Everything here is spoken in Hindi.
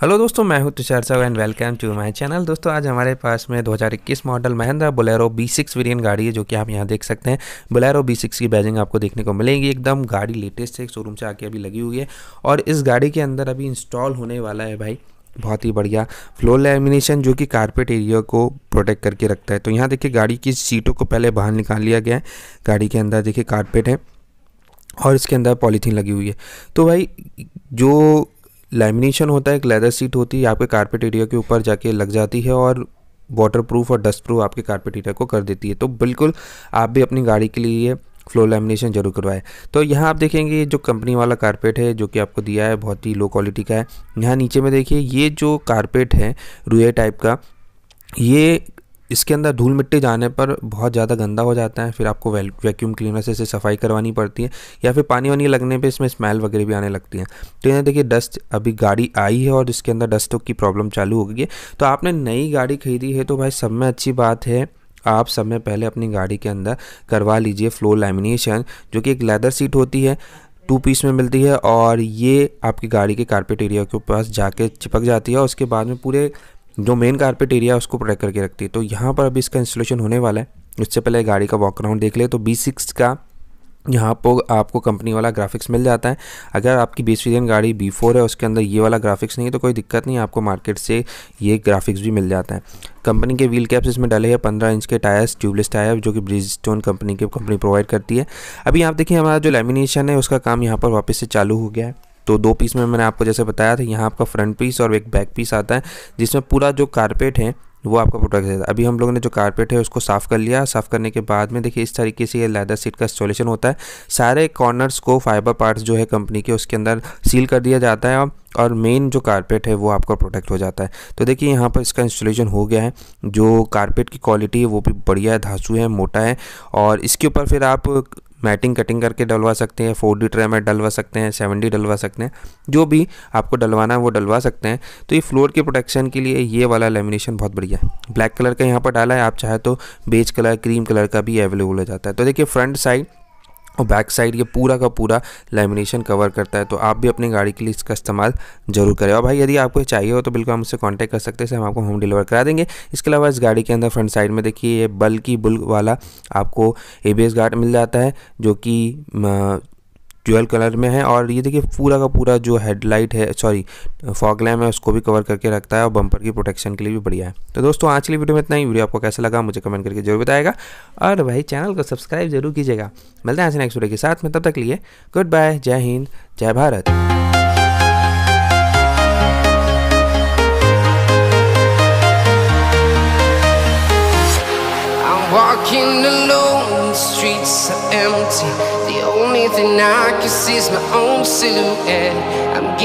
हेलो दोस्तों मैं हूं तुषार साहब and welcome to my channel दोस्तों आज हमारे पास में 2021 model Mahindra Bolero B six variant गाड़ी है जो कि आप यहां देख सकते हैं बोलेरो बी सिक्स की बैजिंग आपको देखने को मिलेगी एकदम गाड़ी लेटेस्ट है शोरूम से आके अभी लगी हुई है और इस गाड़ी के अंदर अभी इंस्टॉल होने वाला है भाई बहुत ही बढ़िया फ्लोर लेमिनेशन जो कि कारपेट एरिया को प्रोटेक्ट करके रखता है तो यहाँ देखिए गाड़ी की सीटों को पहले बाहर निकाल लिया गया है गाड़ी के अंदर देखिए कारपेट है और इसके अंदर पॉलीथीन लगी हुई है तो भाई जो लेमिनेशन होता है एक लेदर सीट होती है आपके कारपेट एरिया के ऊपर जाके लग जाती है और वाटर प्रूफ और डस्ट प्रूफ आपके कारपेट एरिया को कर देती है तो बिल्कुल आप भी अपनी गाड़ी के लिए फ्लोर लेमिनेशन जरूर करवाएं तो यहाँ आप देखेंगे जो कंपनी वाला कारपेट है जो कि आपको दिया है बहुत ही लो क्वालिटी का है यहाँ नीचे में देखिए ये जो कारपेट है रुए टाइप का ये इसके अंदर धूल मिट्टी जाने पर बहुत ज़्यादा गंदा हो जाता है फिर आपको वैक्यूम क्लीनर से इसे सफाई करवानी पड़ती है या फिर पानी वानी लगने पे इसमें स्मेल वगैरह भी आने लगती है तो यहाँ देखिए डस्ट अभी गाड़ी आई है और इसके अंदर डस्टों की प्रॉब्लम चालू हो गई है तो आपने नई गाड़ी खरीदी है तो भाई सब में अच्छी बात है आप सब में पहले अपनी गाड़ी के अंदर करवा लीजिए फ्लोर लैमिनेशन जो कि एक लेदर सीट होती है टू पीस में मिलती है और ये आपकी गाड़ी के कारपेट एरिया के पास जाके चिपक जाती है और उसके बाद में पूरे जो मेन कारपेट एरिया है उसको प्रोटेक्ट करके रखती है तो यहाँ पर अभी इसका इंस्टॉलेशन होने वाला है उससे पहले गाड़ी का वॉक अराउंड देख ले तो बी सिक्स का यहाँ पर आपको कंपनी वाला ग्राफिक्स मिल जाता है अगर आपकी बीस वीजन गाड़ी बी फोर है उसके अंदर ये वाला ग्राफिक्स नहीं है तो कोई दिक्कत नहीं आपको मार्केट से ये ग्राफिक्स भी मिल जाता है कंपनी के व्हील कैप्स इसमें डाले हैं पंद्रह इंच के टायर्स ट्यूबलेस टायर जो कि ब्रिज स्टोन कंपनी के कंपनी प्रोवाइड करती है अभी आप देखिए हमारा जो लेमिनेशन है उसका काम यहाँ पर वापस से चालू हो गया है तो दो पीस में मैंने आपको जैसे बताया था यहाँ आपका फ्रंट पीस और एक बैक पीस आता है जिसमें पूरा जो कारपेट है वो आपका प्रोडक्ट है अभी हम लोगों ने जो कारपेट है उसको साफ़ कर लिया साफ़ करने के बाद में देखिए इस तरीके से ये लेदर सीट का इंस्टॉलेशन होता है सारे कॉर्नर्स को फाइबर पार्ट्स जो है कंपनी के उसके अंदर सील कर दिया जाता है और मेन जो कारपेट है वो आपका प्रोडक्ट हो जाता है तो देखिए यहाँ पर इसका इंस्टॉलेशन हो गया है जो कारपेट की क्वालिटी है वो भी बढ़िया है धांसू है मोटा है और इसके ऊपर फिर आप मैटिंग कटिंग करके डलवा सकते हैं फोर डी ट्रे में डलवा सकते हैं सेवन डी डलवा सकते हैं जो भी आपको डलवाना है वो डलवा सकते हैं तो ये फ्लोर के प्रोटेक्शन के लिए ये वाला लेमिनेशन बहुत बढ़िया है ब्लैक कलर का यहाँ पर डाला है आप चाहे तो बेज कलर क्रीम कलर का भी अवेलेबल हो जाता है तो देखिए फ्रंट साइड और बैक साइड ये पूरा का पूरा लेमिनेशन कवर करता है तो आप भी अपनी गाड़ी के लिए इसका इस्तेमाल जरूर करें और भाई यदि आपको चाहिए हो तो बिल्कुल हम उससे कांटेक्ट कर सकते हैं हम आपको होम डिलीवर करा देंगे इसके अलावा इस गाड़ी के अंदर फ्रंट साइड में देखिए ये बल की बुल वाला आपको ए बी गार्ड मिल जाता है जो कि ट्वेल्व कलर में है और ये देखिए पूरा का पूरा जो हेडलाइट है सॉरी फॉग लैम है उसको भी कवर करके रखता है और बंपर की प्रोटेक्शन के लिए भी बढ़िया है तो दोस्तों आज के लिए वीडियो में इतना ही वीडियो आपको कैसा लगा मुझे कमेंट करके जरूर बताएगा और भाई चैनल को सब्सक्राइब जरूर कीजिएगा मिलते हैं ऐसे नेक्स्ट वीडियो के साथ में तब तक लिए गुड बाय जय हिंद जय Bharat walking alone streets are empty. The only thing I can see is my own silhouette. I'm